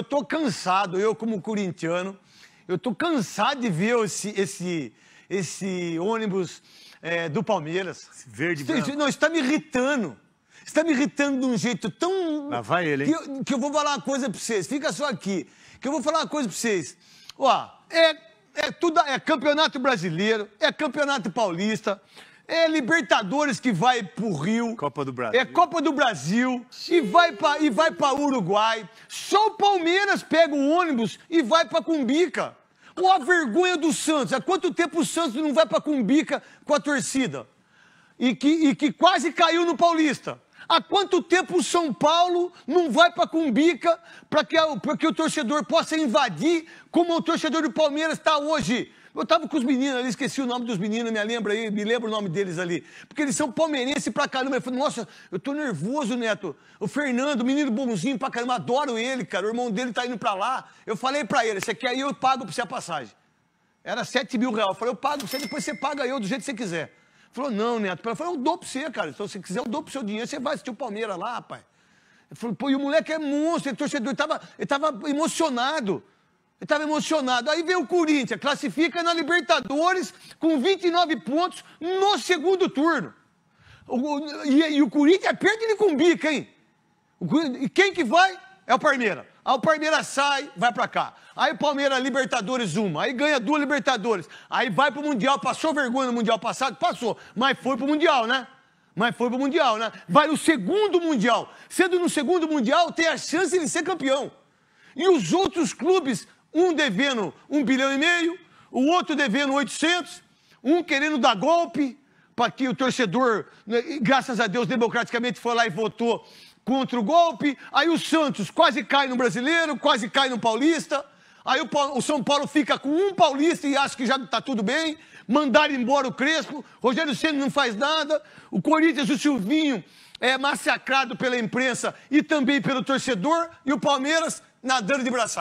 eu estou cansado, eu como corintiano, eu estou cansado de ver esse, esse, esse ônibus é, do Palmeiras. Esse verde branco. Isso, não, isso está me irritando. Está me irritando de um jeito tão. Lá vai ele, hein? Que eu, que eu vou falar uma coisa para vocês. Fica só aqui. Que eu vou falar uma coisa para vocês. Ó, é, é tudo. É campeonato brasileiro, é campeonato paulista. É Libertadores que vai pro Rio. Copa do Brasil. É Copa do Brasil. E vai pra, e vai pra Uruguai. Só o Palmeiras pega um ônibus e vai pra Cumbica. Ou a vergonha do Santos. Há quanto tempo o Santos não vai pra Cumbica com a torcida? E que, e que quase caiu no Paulista. Há quanto tempo o São Paulo não vai para Cumbica para que, que o torcedor possa invadir como o torcedor do Palmeiras está hoje? Eu estava com os meninos ali, esqueci o nome dos meninos, me lembra aí, me lembro o nome deles ali. Porque eles são palmeirense pra caramba. Eu falou, nossa, eu tô nervoso, Neto. O Fernando, menino bonzinho pra caramba, adoro ele, cara. O irmão dele tá indo pra lá. Eu falei pra ele, você quer ir, eu pago pra você a passagem. Era 7 mil reais. Eu falei, eu pago pra você, depois você paga eu do jeito que você quiser. Ele falou, não, Neto. Eu falei, eu dou pra você, cara. Então, se você quiser, eu dou pro seu dinheiro. Você vai assistir o Palmeiras lá, rapaz. Ele falou, pô, e o moleque é monstro, ele é torcedor. Ele tava, ele tava emocionado estava emocionado. Aí veio o Corinthians, classifica na Libertadores com 29 pontos no segundo turno. O, e, e, o Corinthians perde ele com bica, hein? e quem que vai? É o Palmeiras. Aí o Palmeiras sai, vai para cá. Aí o Palmeiras Libertadores uma, aí ganha duas Libertadores. Aí vai pro Mundial, passou vergonha no Mundial passado? Passou, mas foi pro Mundial, né? Mas foi pro Mundial, né? Vai no segundo Mundial. Sendo no segundo Mundial, tem a chance de ser campeão. E os outros clubes um devendo um bilhão e meio, o outro devendo 800, um querendo dar golpe para que o torcedor, né, graças a Deus, democraticamente foi lá e votou contra o golpe. Aí o Santos quase cai no brasileiro, quase cai no paulista. Aí o, São Paulo fica com um paulista e acha que já está tudo bem. Mandaram embora o Crespo. Rogério Senna não faz nada. O Corinthians, o Silvinho, é massacrado pela imprensa e também pelo torcedor. E o Palmeiras nadando de braçada.